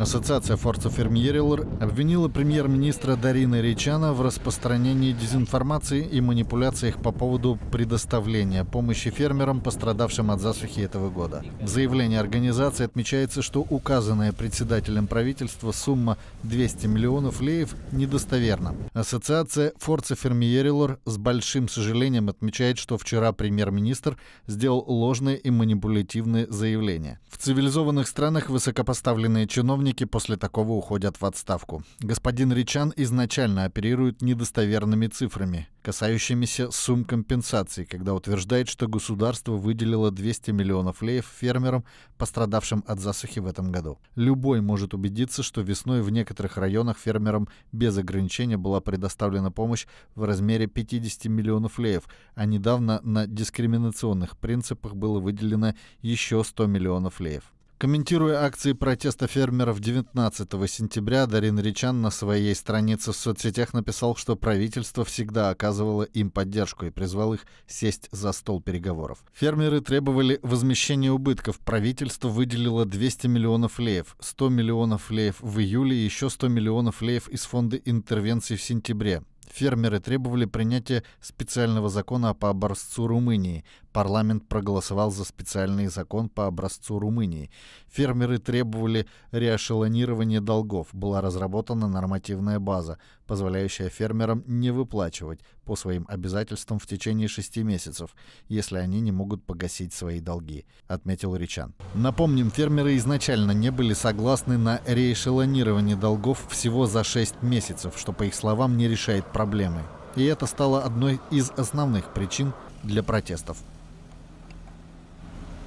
Ассоциация Форца Фермьерилор обвинила премьер-министра Дарина Ричана в распространении дезинформации и манипуляциях по поводу предоставления помощи фермерам, пострадавшим от засухи этого года. В заявлении организации отмечается, что указанная председателем правительства сумма 200 миллионов леев недостоверна. Ассоциация Форца Фермьерилор с большим сожалением отмечает, что вчера премьер-министр сделал ложные и манипулятивные заявления. В цивилизованных странах высокопоставленные чиновники сотрудники после такого уходят в отставку. Господин Ричан изначально оперирует недостоверными цифрами, касающимися сумм компенсаций, когда утверждает, что государство выделило 200 миллионов леев фермерам, пострадавшим от засухи в этом году. Любой может убедиться, что весной в некоторых районах фермерам без ограничения была предоставлена помощь в размере 50 миллионов леев, а недавно на дискриминационных принципах было выделено еще 100 миллионов леев. Комментируя акции протеста фермеров 19 сентября, Дарин Ричан на своей странице в соцсетях написал, что правительство всегда оказывало им поддержку и призвал их сесть за стол переговоров. Фермеры требовали возмещения убытков. Правительство выделило 200 миллионов леев, 100 миллионов леев в июле и еще 100 миллионов леев из фонда интервенции в сентябре. Фермеры требовали принятия специального закона по образцу Румынии. Парламент проголосовал за специальный закон по образцу Румынии. Фермеры требовали реэшелонирования долгов. Была разработана нормативная база, позволяющая фермерам не выплачивать по своим обязательствам в течение шести месяцев, если они не могут погасить свои долги, отметил Ричан. Напомним, фермеры изначально не были согласны на реэшелонирование долгов всего за шесть месяцев, что, по их словам, не решает проблемы проблемой. И это стало одной из основных причин для протестов.